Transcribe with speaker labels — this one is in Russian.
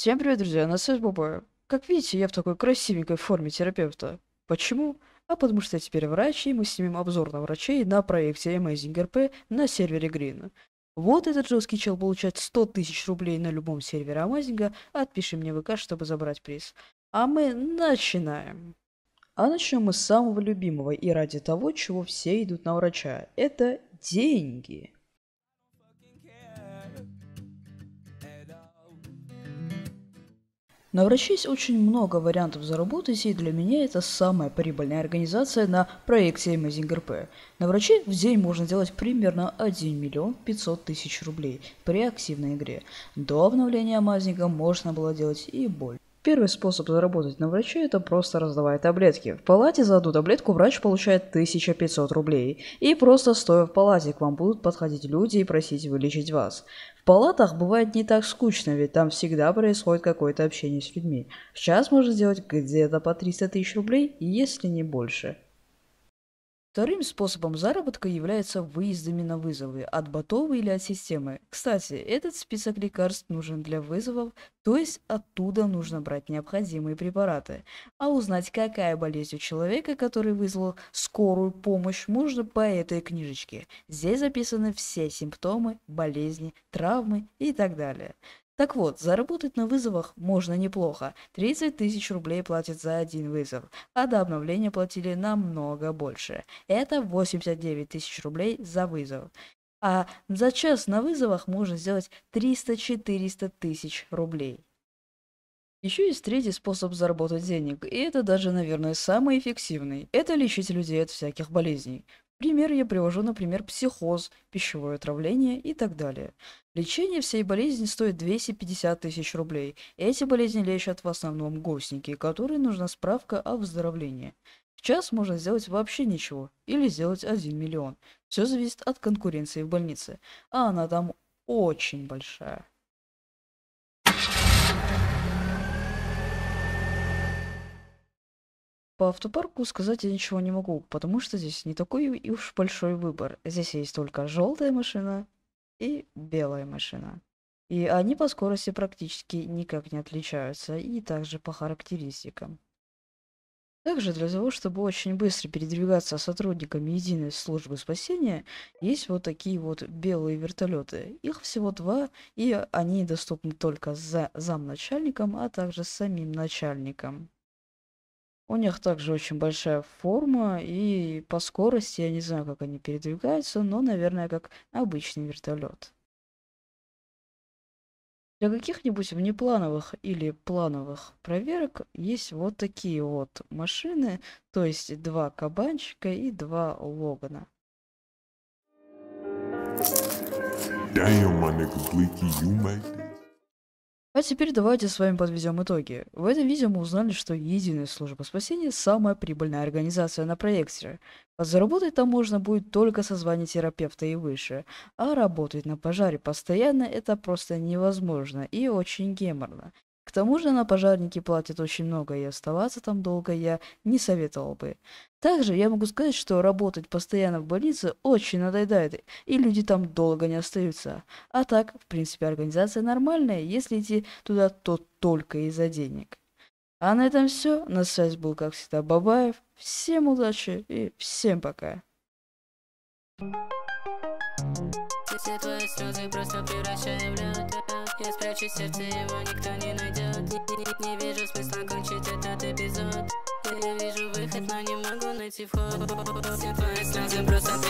Speaker 1: Всем привет, друзья, на связи Боба. Как видите, я в такой красивенькой форме терапевта. Почему? А потому что я теперь врач, и мы снимем обзор на врачей на проекте Amazing RP на сервере Green. Вот этот жесткий чел получает 100 тысяч рублей на любом сервере Amazing, отпиши мне в ВК, чтобы забрать приз. А мы начинаем. А начнем мы с самого любимого и ради того, чего все идут на врача. Это деньги. На врачей есть очень много вариантов заработать, и для меня это самая прибыльная организация на проекте Amazing RP. На враче в день можно делать примерно 1 миллион 500 тысяч рублей при активной игре. До обновления Амазинга можно было делать и больше. Первый способ заработать на врача – это просто раздавая таблетки. В палате за одну таблетку врач получает 1500 рублей. И просто стоя в палате к вам будут подходить люди и просить вылечить вас. В палатах бывает не так скучно, ведь там всегда происходит какое-то общение с людьми. Сейчас можно сделать где-то по 300 тысяч рублей, если не больше. Вторым способом заработка является выездами на вызовы от ботов или от системы. Кстати, этот список лекарств нужен для вызовов, то есть оттуда нужно брать необходимые препараты. А узнать, какая болезнь у человека, который вызвал скорую помощь, можно по этой книжечке. Здесь записаны все симптомы, болезни, травмы и так далее. Так вот, заработать на вызовах можно неплохо. 30 тысяч рублей платят за один вызов, а до обновления платили намного больше. Это 89 тысяч рублей за вызов. А за час на вызовах можно сделать 300-400 тысяч рублей. Еще есть третий способ заработать денег, и это даже, наверное, самый эффективный. Это лечить людей от всяких болезней. Пример привожу, например, психоз, пищевое отравление и так далее. Лечение всей болезни стоит 250 тысяч рублей. Эти болезни лечат в основном гостники, которые нужна справка о выздоровлении. В час можно сделать вообще ничего или сделать 1 миллион. Все зависит от конкуренции в больнице, а она там очень большая. По автопарку сказать я ничего не могу, потому что здесь не такой уж большой выбор. Здесь есть только желтая машина и белая машина. И они по скорости практически никак не отличаются, и также по характеристикам. Также для того, чтобы очень быстро передвигаться сотрудниками единой службы спасения, есть вот такие вот белые вертолеты. Их всего два, и они доступны только за замначальником, а также самим начальником. У них также очень большая форма, и по скорости я не знаю, как они передвигаются, но, наверное, как обычный вертолет. Для каких-нибудь внеплановых или плановых проверок есть вот такие вот машины, то есть два кабанчика и два логана. Damn, my nigga, Bleaky, you made а теперь давайте с вами подведем итоги. В этом видео мы узнали, что единая служба спасения – самая прибыльная организация на проекте. Заработать там можно будет только со звания терапевта и выше. А работать на пожаре постоянно – это просто невозможно и очень геморно. К тому же на пожарники платят очень много, и оставаться там долго я не советовал бы. Также я могу сказать, что работать постоянно в больнице очень надоедает, и люди там долго не остаются. А так, в принципе, организация нормальная, если идти туда, то только из-за денег. А на этом все. На связи был, как всегда, Бабаев. Всем удачи и всем пока. Все твои слезы просто превращаем в лед. Я спрячу сердце, его никто не найдет Не, не, не вижу смысла кончить этот эпизод Я вижу выход, но не могу найти вход Все твои слезы просто